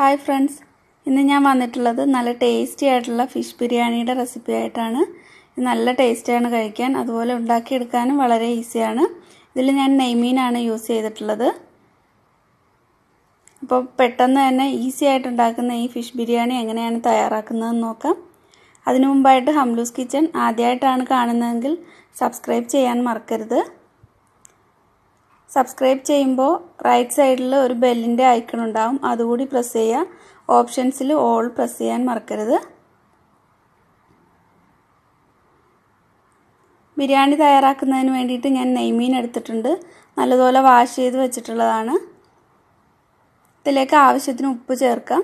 hi friends ഇന്ന് ഞാൻ വന്നിട്ടുള്ളത് നല്ല ടേസ്റ്റി ആയിട്ടുള്ള ഫിഷ് ബിരിയാണിയുടെ റെസിപ്പി ആയിട്ടാണ് നല്ല ടേസ്റ്റിയാണ് കഴിക്കാൻ അതുപോലെ ഉണ്ടാക്കിയെടുക്കാനും വളരെ ഈസിയാണ് ഇതിൽ ഞാൻ നെയ്മീനാണ് യൂസ് ചെയ്തിട്ടുള്ളത് അപ്പോൾ പെട്ടെന്ന് തന്നെ ഈസി ആയിട്ട് ഉണ്ടാക്കുന്ന ഈ ഫിഷ് ബിരിയാണി എങ്ങനെയാണ് തയ്യാറാക്കുന്നതെന്ന് നോക്കാം അതിനു മുമ്പായിട്ട് ഹംലൂസ് കിച്ചൺ ആദ്യമായിട്ടാണ് കാണുന്നതെങ്കിൽ സബ്സ്ക്രൈബ് ചെയ്യാൻ മറക്കരുത് സബ്സ്ക്രൈബ് ചെയ്യുമ്പോൾ റൈറ്റ് സൈഡിൽ ഒരു ബെല്ലിൻ്റെ ഐക്കൺ ഉണ്ടാവും അതുകൂടി പ്രസ് ചെയ്യുക ഓപ്ഷൻസിൽ ഓൾ പ്രസ് ചെയ്യാൻ മറക്കരുത് ബിരിയാണി തയ്യാറാക്കുന്നതിന് വേണ്ടിയിട്ട് ഞാൻ നെയ്മീൻ എടുത്തിട്ടുണ്ട് നല്ലതുപോലെ വാഷ് ചെയ്ത് വെച്ചിട്ടുള്ളതാണ് ഇതിലേക്ക് ആവശ്യത്തിന് ഉപ്പ് ചേർക്കാം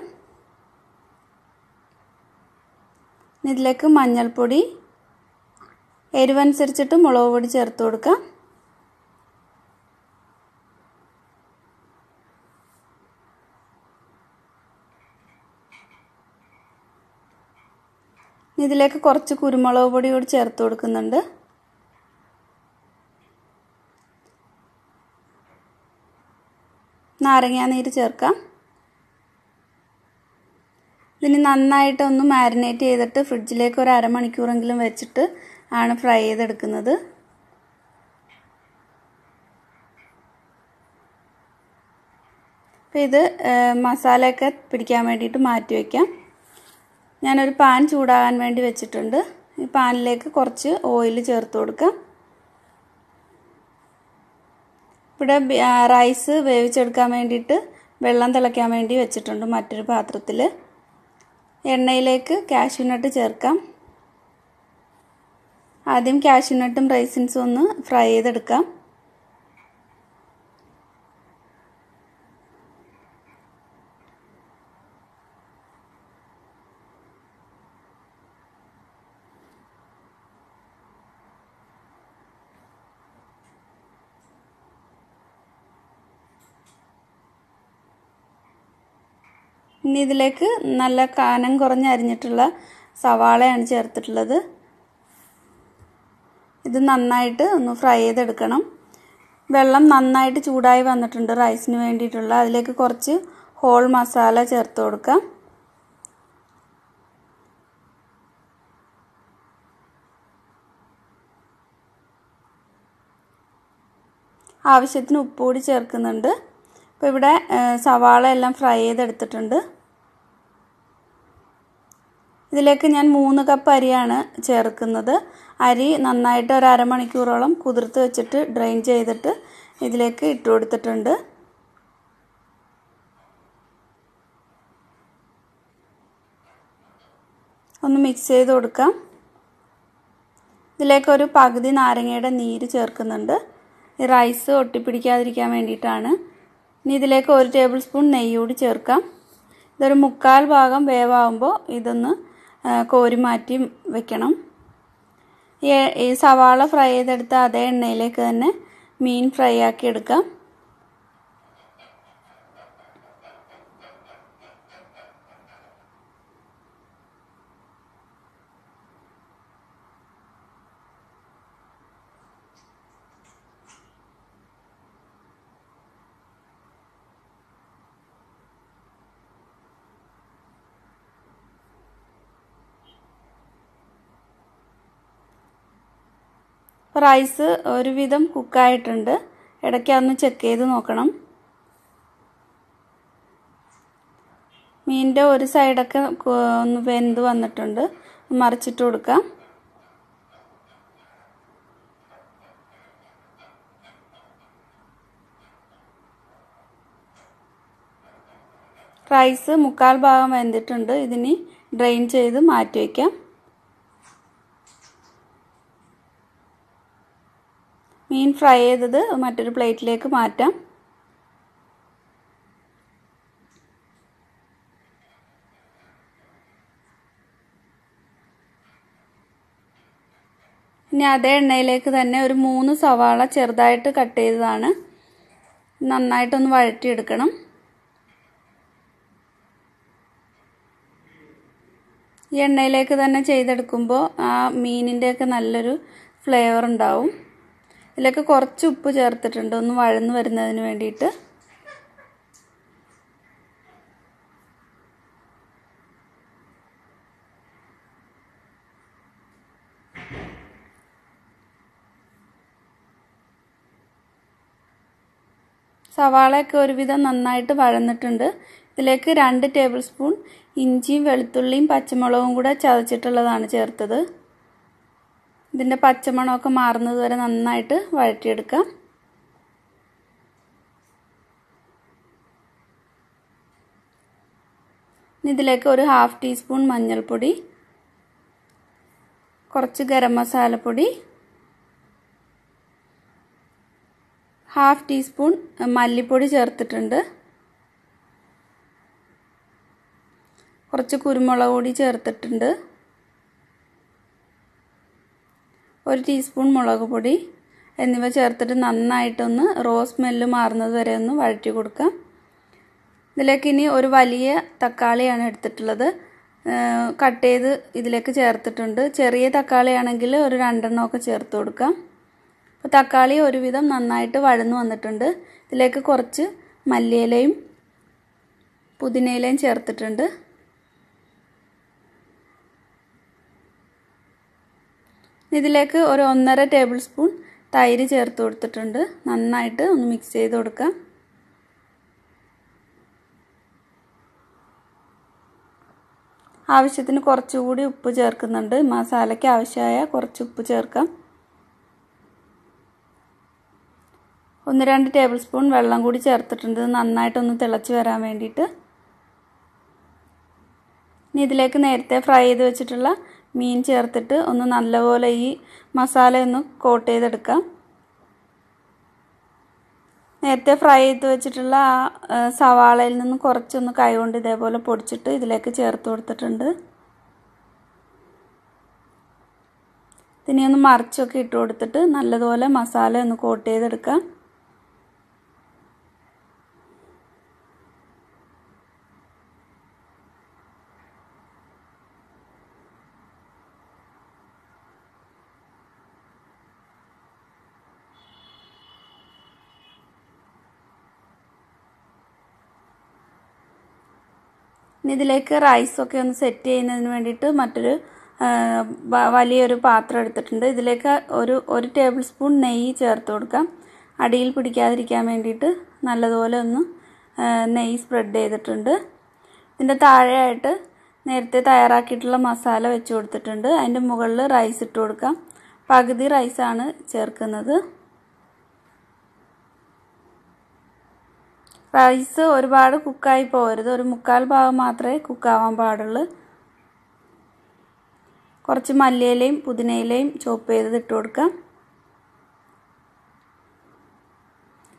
ഇതിലേക്ക് മഞ്ഞൾപ്പൊടി എരിവനുസരിച്ചിട്ട് മുളക് പൊടി ചേർത്ത് കൊടുക്കാം ഇതിലേക്ക് കുറച്ച് കുരുമുളക് പൊടി കൂടി ചേർത്ത് കൊടുക്കുന്നുണ്ട് നാരങ്ങാ നീര് ചേർക്കാം ഇതിന് നന്നായിട്ട് ഒന്ന് മാരിനേറ്റ് ചെയ്തിട്ട് ഫ്രിഡ്ജിലേക്ക് ഒരു അരമണിക്കൂറെങ്കിലും വെച്ചിട്ട് ആണ് ഫ്രൈ ചെയ്തെടുക്കുന്നത് അപ്പോൾ ഇത് മസാലയൊക്കെ പിടിക്കാൻ വേണ്ടിയിട്ട് മാറ്റി വയ്ക്കാം ഞാനൊരു പാൻ ചൂടാകാൻ വേണ്ടി വെച്ചിട്ടുണ്ട് ഈ പാനിലേക്ക് കുറച്ച് ഓയിൽ ചേർത്ത് കൊടുക്കാം ഇവിടെ റൈസ് വേവിച്ചെടുക്കാൻ വേണ്ടിയിട്ട് വെള്ളം തിളയ്ക്കാൻ വേണ്ടി വെച്ചിട്ടുണ്ട് മറ്റൊരു പാത്രത്തിൽ എണ്ണയിലേക്ക് കാഷ്യൂനട്ട് ചേർക്കാം ആദ്യം കാഷ്യൂനട്ടും റൈസിൻസും ഒന്ന് ഫ്രൈ ചെയ്തെടുക്കാം ഇനി ഇതിലേക്ക് നല്ല കാനം കുറഞ്ഞ് അരിഞ്ഞിട്ടുള്ള സവാളയാണ് ചേർത്തിട്ടുള്ളത് ഇത് നന്നായിട്ട് ഒന്ന് ഫ്രൈ ചെയ്തെടുക്കണം വെള്ളം നന്നായിട്ട് ചൂടായി വന്നിട്ടുണ്ട് റൈസിന് വേണ്ടിയിട്ടുള്ള അതിലേക്ക് കുറച്ച് ഹോൾ മസാല ചേർത്ത് കൊടുക്കാം ആവശ്യത്തിന് ഉപ്പ് കൂടി ചേർക്കുന്നുണ്ട് അപ്പോൾ ഇവിടെ സവാള എല്ലാം ഫ്രൈ ചെയ്തെടുത്തിട്ടുണ്ട് ഇതിലേക്ക് ഞാൻ മൂന്ന് കപ്പ് അരിയാണ് ചേർക്കുന്നത് അരി നന്നായിട്ട് ഒരു അരമണിക്കൂറോളം കുതിർത്ത് വെച്ചിട്ട് ഡ്രെയിൻ ചെയ്തിട്ട് ഇതിലേക്ക് ഇട്ട് കൊടുത്തിട്ടുണ്ട് ഒന്ന് മിക്സ് ചെയ്ത് കൊടുക്കാം ഇതിലേക്ക് ഒരു പകുതി നാരങ്ങയുടെ നീര് ചേർക്കുന്നുണ്ട് ഈ റൈസ് ഒട്ടിപ്പിടിക്കാതിരിക്കാൻ വേണ്ടിയിട്ടാണ് ഇനി ഇതിലേക്ക് ഒരു ടേബിൾ സ്പൂൺ നെയ്യൂടി കൂടി ചേർക്കാം ഇതൊരു മുക്കാൽ ഭാഗം വേവാകുമ്പോൾ ഇതൊന്ന് കോരി മാറ്റി വെക്കണം ഈ സവാള ഫ്രൈ ചെയ്തെടുത്ത അതേ എണ്ണയിലേക്ക് തന്നെ മീൻ ഫ്രൈ ആക്കി എടുക്കാം റൈസ് ഒരുവിധം കുക്കായിട്ടുണ്ട് ഇടയ്ക്ക് അതൊന്ന് ചെക്ക് ചെയ്ത് നോക്കണം മീനിൻ്റെ ഒരു സൈഡൊക്കെ ഒന്ന് വെന്ത് വന്നിട്ടുണ്ട് മറിച്ചിട്ട് കൊടുക്കാം റൈസ് മുക്കാൽ ഭാഗം വെന്തിട്ടുണ്ട് ഇതിനി ഡ്രെയിൻ ചെയ്ത് മാറ്റി വയ്ക്കാം മീൻ ഫ്രൈ ചെയ്തത് മറ്റൊരു പ്ലേറ്റിലേക്ക് മാറ്റാം ഇനി അതേ എണ്ണയിലേക്ക് തന്നെ ഒരു മൂന്ന് സവാള ചെറുതായിട്ട് കട്ട് ചെയ്തതാണ് നന്നായിട്ടൊന്ന് വഴറ്റിയെടുക്കണം ഈ എണ്ണയിലേക്ക് തന്നെ ചെയ്തെടുക്കുമ്പോൾ ആ മീനിൻ്റെയൊക്കെ നല്ലൊരു ഫ്ലേവർ ഉണ്ടാവും ഇതിലേക്ക് കുറച്ച് ഉപ്പ് ചേർത്തിട്ടുണ്ട് ഒന്ന് വഴന്ന് വരുന്നതിന് വേണ്ടിയിട്ട് സവാളയൊക്കെ ഒരുവിധം നന്നായിട്ട് വഴന്നിട്ടുണ്ട് ഇതിലേക്ക് രണ്ട് ടേബിൾ സ്പൂൺ ഇഞ്ചിയും വെളുത്തുള്ളിയും പച്ചമുളകും കൂടെ ചതച്ചിട്ടുള്ളതാണ് ചേർത്തത് ഇതിൻ്റെ പച്ചമണമൊക്കെ മാറുന്നത് വരെ നന്നായിട്ട് വഴറ്റിയെടുക്കാം ഇതിലേക്ക് ഒരു ഹാഫ് ടീസ്പൂൺ മഞ്ഞൾപ്പൊടി കുറച്ച് ഗരം മസാലപ്പൊടി ഹാഫ് ടീസ്പൂൺ മല്ലിപ്പൊടി ചേർത്തിട്ടുണ്ട് കുറച്ച് കുരുമുളക് പൊടി ചേർത്തിട്ടുണ്ട് ഒരു ടീസ്പൂൺ മുളക് പൊടി എന്നിവ ചേർത്തിട്ട് നന്നായിട്ടൊന്ന് റോ സ്മെല്ല് മാറുന്നത് വരെ ഒന്ന് വഴറ്റി കൊടുക്കാം ഇതിലേക്ക് ഇനി ഒരു വലിയ തക്കാളിയാണ് എടുത്തിട്ടുള്ളത് കട്ട് ചെയ്ത് ഇതിലേക്ക് ചേർത്തിട്ടുണ്ട് ചെറിയ തക്കാളിയാണെങ്കിൽ ഒരു രണ്ടെണ്ണമൊക്കെ ചേർത്ത് കൊടുക്കാം അപ്പോൾ തക്കാളി ഒരുവിധം നന്നായിട്ട് വഴന്നു വന്നിട്ടുണ്ട് ഇതിലേക്ക് കുറച്ച് മല്ലിയിലയും പുതിനയിലയും ചേർത്തിട്ടുണ്ട് ഇതിലേക്ക് ഒരു ഒന്നര ടേബിൾ സ്പൂൺ തൈര് ചേർത്ത് കൊടുത്തിട്ടുണ്ട് നന്നായിട്ട് ഒന്ന് മിക്സ് ചെയ്ത് കൊടുക്കാം ആവശ്യത്തിന് കുറച്ചുകൂടി ഉപ്പ് ചേർക്കുന്നുണ്ട് മസാലയ്ക്ക് ആവശ്യമായ കുറച്ച് ഉപ്പ് ചേർക്കാം ഒന്ന് രണ്ട് ടേബിൾ സ്പൂൺ വെള്ളം കൂടി ചേർത്തിട്ടുണ്ട് നന്നായിട്ടൊന്ന് തിളച്ച് വരാൻ വേണ്ടിയിട്ട് ഇനി ഇതിലേക്ക് നേരത്തെ ഫ്രൈ ചെയ്ത് വെച്ചിട്ടുള്ള മീൻ ചേർത്തിട്ട് ഒന്ന് നല്ലപോലെ ഈ മസാല ഒന്ന് കോട്ട് ചെയ്തെടുക്കാം നേരത്തെ ഫ്രൈ ചെയ്ത് വെച്ചിട്ടുള്ള ആ സവാളയിൽ നിന്ന് കുറച്ചൊന്ന് കൈകൊണ്ട് ഇതേപോലെ പൊടിച്ചിട്ട് ഇതിലേക്ക് ചേർത്ത് കൊടുത്തിട്ടുണ്ട് ഇതിനെ ഒന്ന് മറിച്ചൊക്കെ ഇട്ട് കൊടുത്തിട്ട് നല്ലതുപോലെ മസാല ഒന്ന് കോട്ട് ചെയ്തെടുക്കാം ഇനി ഇതിലേക്ക് റൈസൊക്കെ ഒന്ന് സെറ്റ് ചെയ്യുന്നതിന് വേണ്ടിയിട്ട് മറ്റൊരു വലിയൊരു പാത്രം എടുത്തിട്ടുണ്ട് ഇതിലേക്ക് ഒരു ഒരു ടേബിൾ സ്പൂൺ നെയ്യ് ചേർത്ത് കൊടുക്കാം അടിയിൽ പിടിക്കാതിരിക്കാൻ വേണ്ടിയിട്ട് നല്ലതുപോലെ ഒന്ന് നെയ്യ് സ്പ്രെഡ് ചെയ്തിട്ടുണ്ട് ഇതിൻ്റെ താഴെയായിട്ട് നേരത്തെ തയ്യാറാക്കിയിട്ടുള്ള മസാല വെച്ച് കൊടുത്തിട്ടുണ്ട് അതിൻ്റെ മുകളിൽ റൈസ് ഇട്ട് കൊടുക്കാം പകുതി റൈസാണ് ചേർക്കുന്നത് റൈസ് ഒരുപാട് കുക്കായി പോകരുത് ഒരു മുക്കാൽ ഭാഗം മാത്രമേ കുക്കാവാൻ പാടുള്ളൂ കുറച്ച് മല്ലിയിലയും പുതിനയിലയും ചോപ്പ് ചെയ്ത് ഇട്ട് കൊടുക്കാം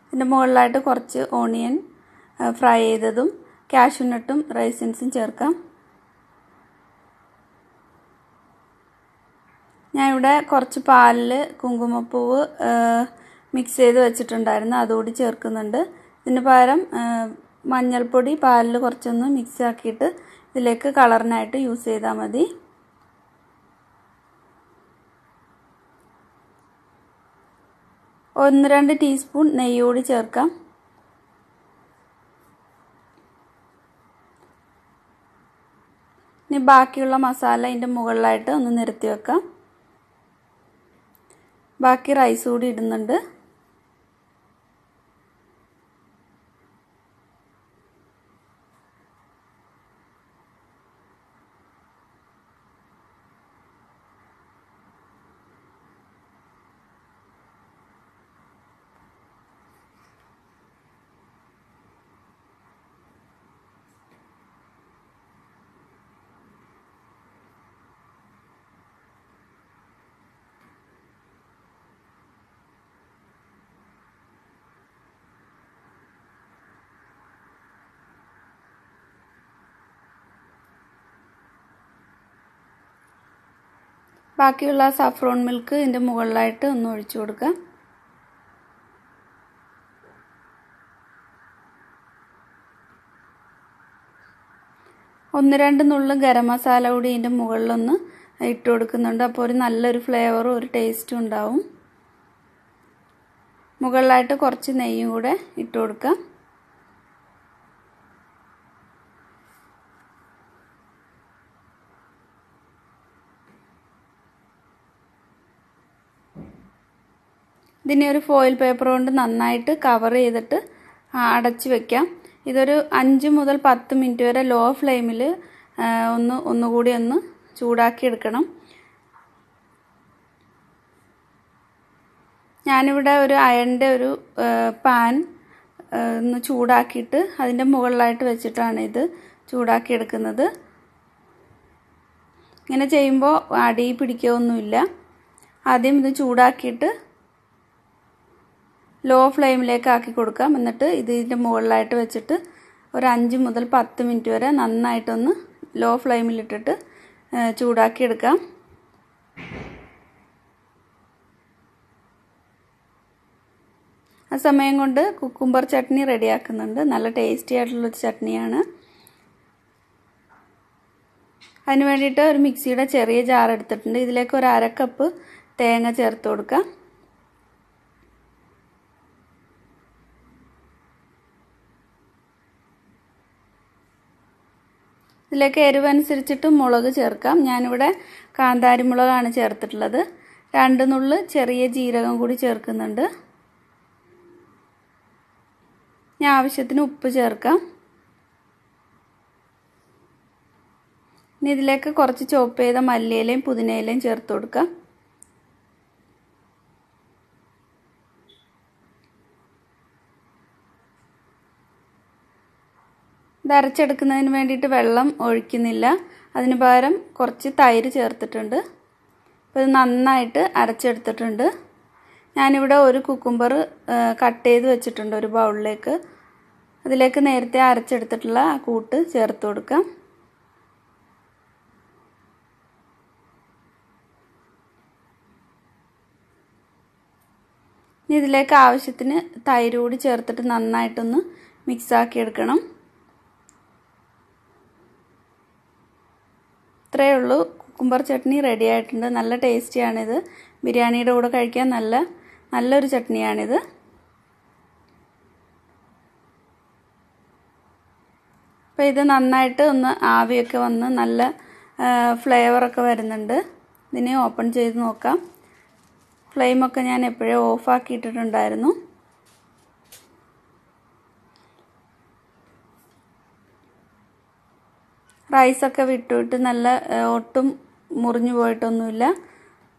ഇതിൻ്റെ മുകളിലായിട്ട് കുറച്ച് ഓണിയൻ ഫ്രൈ ചെയ്തതും കാഷ്യൂനട്ടും റൈസിൻസും ചേർക്കാം ഞാൻ ഇവിടെ കുറച്ച് പാലിൽ കുങ്കുമപ്പൂവ് മിക്സ് ചെയ്ത് വെച്ചിട്ടുണ്ടായിരുന്നു അതുകൂടി ചേർക്കുന്നുണ്ട് ഇതിന് പകരം മഞ്ഞൾപ്പൊടി പാലിൽ കുറച്ചൊന്ന് മിക്സ് ആക്കിയിട്ട് ഇതിലേക്ക് കളറിനായിട്ട് യൂസ് ചെയ്താൽ മതി ഒന്ന് രണ്ട് ടീസ്പൂൺ നെയ്യ് കൂടി ചേർക്കാം ഇനി ബാക്കിയുള്ള മസാല അതിൻ്റെ മുകളിലായിട്ട് ഒന്ന് നിരത്തി വെക്കാം ബാക്കി റൈസ് കൂടി ഇടുന്നുണ്ട് ബാക്കിയുള്ള സാഫ്രോൺ മിൽക്ക് ഇതിൻ്റെ മുകളിലായിട്ട് ഒന്ന് ഒഴിച്ചു കൊടുക്കുക ഒന്ന് രണ്ട് നുള്ളു ഗരം മസാല കൂടി ഇതിൻ്റെ മുകളിലൊന്ന് ഇട്ട് കൊടുക്കുന്നുണ്ട് അപ്പോൾ ഒരു നല്ലൊരു ഫ്ലേവറും ഒരു ടേസ്റ്റും ഉണ്ടാവും മുകളിലായിട്ട് കുറച്ച് നെയ്യും കൂടെ ഇട്ട് കൊടുക്കാം ഇതിനെ ഒരു ഫോയിൽ പേപ്പർ കൊണ്ട് നന്നായിട്ട് കവർ ചെയ്തിട്ട് അടച്ച് വെക്കാം ഇതൊരു അഞ്ച് മുതൽ പത്ത് മിനിറ്റ് വരെ ലോ ഫ്ലെയിമിൽ ഒന്ന് ഒന്നുകൂടി ഒന്ന് ചൂടാക്കി എടുക്കണം ഞാനിവിടെ ഒരു അയണിൻ്റെ ഒരു പാൻ ഒന്ന് ചൂടാക്കിയിട്ട് അതിൻ്റെ മുകളിലായിട്ട് വെച്ചിട്ടാണ് ഇത് ചൂടാക്കി എടുക്കുന്നത് ഇങ്ങനെ ചെയ്യുമ്പോൾ അടി പിടിക്കുകയൊന്നുമില്ല ആദ്യം ഇത് ചൂടാക്കിയിട്ട് ലോ ഫ്ലെയിമിലേക്ക് ആക്കി കൊടുക്കാം എന്നിട്ട് ഇതിൻ്റെ മുകളിലായിട്ട് വെച്ചിട്ട് ഒരു അഞ്ച് മുതൽ പത്ത് മിനിറ്റ് വരെ നന്നായിട്ടൊന്ന് ലോ ഫ്ലെയിമിലിട്ടിട്ട് ചൂടാക്കി എടുക്കാം ആ സമയം കൊണ്ട് കുക്കുംബർ ചട്നി റെഡിയാക്കുന്നുണ്ട് നല്ല ടേസ്റ്റി ആയിട്ടുള്ളൊരു ചട്നിയാണ് അതിന് വേണ്ടിയിട്ട് ഒരു മിക്സിയുടെ ചെറിയ ജാർ എടുത്തിട്ടുണ്ട് ഇതിലേക്ക് ഒരു അരക്കപ്പ് കപ്പ് തേങ്ങ ചേർത്ത് കൊടുക്കാം ഇതിലേക്ക് അനുസരിച്ചിട്ട് മുളക് ചേർക്കാം ഞാനിവിടെ കാന്താരി മുളകാണ് ചേർത്തിട്ടുള്ളത് രണ്ട് നുള്ള് ചെറിയ ജീരകം കൂടി ചേർക്കുന്നുണ്ട് ഞാൻ ആവശ്യത്തിന് ഉപ്പ് ചേർക്കാം ഇനി ഇതിലേക്ക് കുറച്ച് ചോപ്പ് ചെയ്ത മല്ലിയിലയും പുതിനയിലയും ചേർത്ത് കൊടുക്കാം ഇത് അരച്ചെടുക്കുന്നതിന് വേണ്ടിയിട്ട് വെള്ളം ഒഴിക്കുന്നില്ല അതിന് പകരം കുറച്ച് തൈര് ചേർത്തിട്ടുണ്ട് അപ്പോൾ ഇത് നന്നായിട്ട് അരച്ചെടുത്തിട്ടുണ്ട് ഞാനിവിടെ ഒരു കുക്കുംബർ കട്ട് ചെയ്ത് വെച്ചിട്ടുണ്ട് ഒരു ബൗളിലേക്ക് അതിലേക്ക് നേരത്തെ അരച്ചെടുത്തിട്ടുള്ള ആ കൂട്ട് ചേർത്ത് കൊടുക്കാം ഇനി ഇതിലേക്ക് ആവശ്യത്തിന് തൈര് കൂടി ചേർത്തിട്ട് നന്നായിട്ടൊന്ന് മിക്സാക്കി എടുക്കണം ഇത്രയേ ഉള്ളൂ കുക്കുംബർ ചട്നി റെഡി ആയിട്ടുണ്ട് നല്ല ടേസ്റ്റിയാണിത് ബിരിയാണിയുടെ കൂടെ കഴിക്കാൻ നല്ല നല്ലൊരു ചട്നിയാണിത് അപ്പോൾ ഇത് നന്നായിട്ട് ഒന്ന് ആവിയൊക്കെ വന്ന് നല്ല ഫ്ലേവറൊക്കെ വരുന്നുണ്ട് ഇതിനെ ഓപ്പൺ ചെയ്ത് നോക്കാം ഫ്ലെയിമൊക്കെ ഞാൻ എപ്പോഴും ഓഫാക്കിയിട്ടിട്ടുണ്ടായിരുന്നു റൈസൊക്കെ വിട്ടിട്ട് നല്ല ഒട്ടും മുറിഞ്ഞു പോയിട്ടൊന്നുമില്ല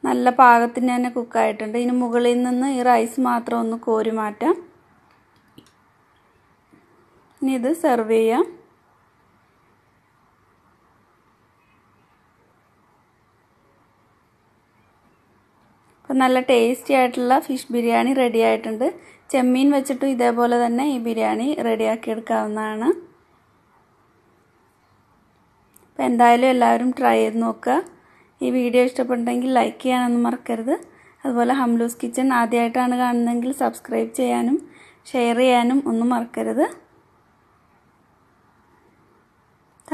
നല്ല പാകത്തിന് തന്നെ കുക്കായിട്ടുണ്ട് ഇനി മുകളിൽ നിന്ന് ഈ റൈസ് മാത്രം ഒന്ന് കോരി മാറ്റാം ഇനി ഇത് സെർവ് ചെയ്യാം അപ്പം നല്ല ടേസ്റ്റി ആയിട്ടുള്ള ഫിഷ് ബിരിയാണി റെഡി ആയിട്ടുണ്ട് ചെമ്മീൻ വെച്ചിട്ടും ഇതേപോലെ തന്നെ ഈ ബിരിയാണി റെഡിയാക്കി എടുക്കാവുന്നതാണ് അപ്പോൾ എന്തായാലും എല്ലാവരും ട്രൈ ചെയ്ത് നോക്കുക ഈ വീഡിയോ ഇഷ്ടപ്പെട്ടെങ്കിൽ ലൈക്ക് ചെയ്യാനൊന്നും മറക്കരുത് അതുപോലെ ഹംലൂസ് കിച്ചൺ ആദ്യമായിട്ടാണ് കാണുന്നതെങ്കിൽ സബ്സ്ക്രൈബ് ചെയ്യാനും ഷെയർ ചെയ്യാനും ഒന്നും മറക്കരുത്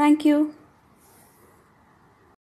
താങ്ക്